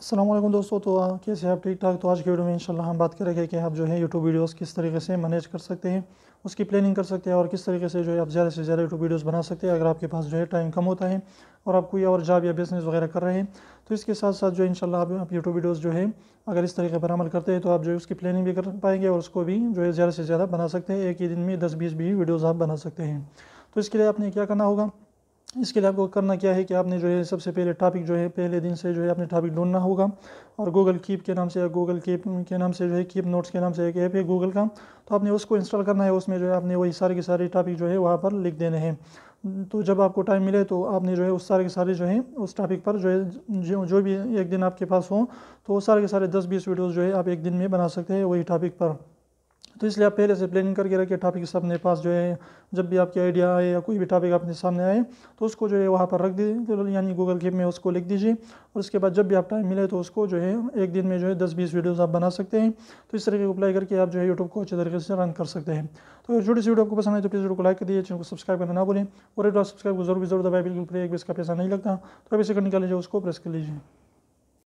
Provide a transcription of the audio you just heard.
असलम दोस्तों तो कैसे आप ठीक ठाक तो आज के वीडियो में इनशाला हम बात करेंगे कि आप जो है यूट्यूब वीडियोस किस तरीके से मैनेज कर सकते हैं उसकी प्लानिंग कर सकते हैं और किस तरीके से जो है आप ज़्यादा से ज़्यादा यूट्यूब वीडियोस बना सकते हैं अगर आपके पास जो है टाइम कम होता है और आप कोई और जॉब या बिज़नेस वगैरह कर रहे हैं तो इसके साथ साथ जो इनशाला आप, आप यूट्यूब वीडियोज़ जो है अगर इस तरीके पर अमल करते हैं तो आप जो है उसकी प्लानिंग भी कर पाएंगे और उसको भी जो है ज़्यादा से ज़्यादा बना सकते हैं एक ही दिन में दस बीस भी वीडियोज़ आप बना सकते हैं तो इसके लिए आपने क्या करना होगा इसके लिए आपको करना क्या है कि आपने जो है सबसे पहले टॉपिक जो है पहले दिन से जो है आपने टॉपिक ढूंढना होगा और गूगल कीप के नाम से या गूगल कीप के नाम से जो है कीप नोट्स के नाम से एक ऐप है गूगल का तो आपने उसको इंस्टॉल करना है उसमें जो है आपने वही सारे के सारे टॉपिक जो है वहाँ पर लिख देने हैं तो जब आपको टाइम मिले तो आपने जो है उस सारे के सारे जो है उस टॉपिक पर जो है जो भी एक दिन आपके पास हो तो वो सारे के सारे दस बीस वीडियोज़ जो है आप एक दिन में बना सकते हैं वही टॉपिक पर तो इसलिए आप पहले से प्लानिंग करके रखिए टॉपिक अपने पास जो है जब भी आपके आइडिया आए या कोई भी टॉपिक आपके सामने आए तो उसको जो है वहाँ पर रख दीजिए तो यानी गूगल कीप में उसको लिख दीजिए और उसके बाद जब भी आप टाइम मिले तो उसको जो है एक दिन में जो है दस बीस वीडियोज़ आप बना सकते हैं तो इस तरीके को अप्लाई करके आप जो है यूट्यूब को अच्छे तरीके से रन कर सकते हैं तो अगर छोटी सी वीडियो आपको पसंद है तो प्लीज़ वीडियो को लाइक कर दीजिए चैनल को सब्सक्राइब करना ना बोले और सब्सक्राइब को जरूर जरूर दबाए बिल्कुल एक बेस का पैसा नहीं लगता तो अभी इसे निकाल के उसको प्रेस कर लीजिए